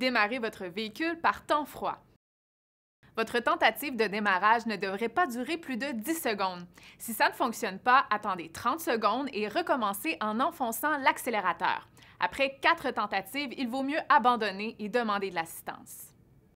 démarrer votre véhicule par temps froid. Votre tentative de démarrage ne devrait pas durer plus de 10 secondes. Si ça ne fonctionne pas, attendez 30 secondes et recommencez en enfonçant l'accélérateur. Après 4 tentatives, il vaut mieux abandonner et demander de l'assistance.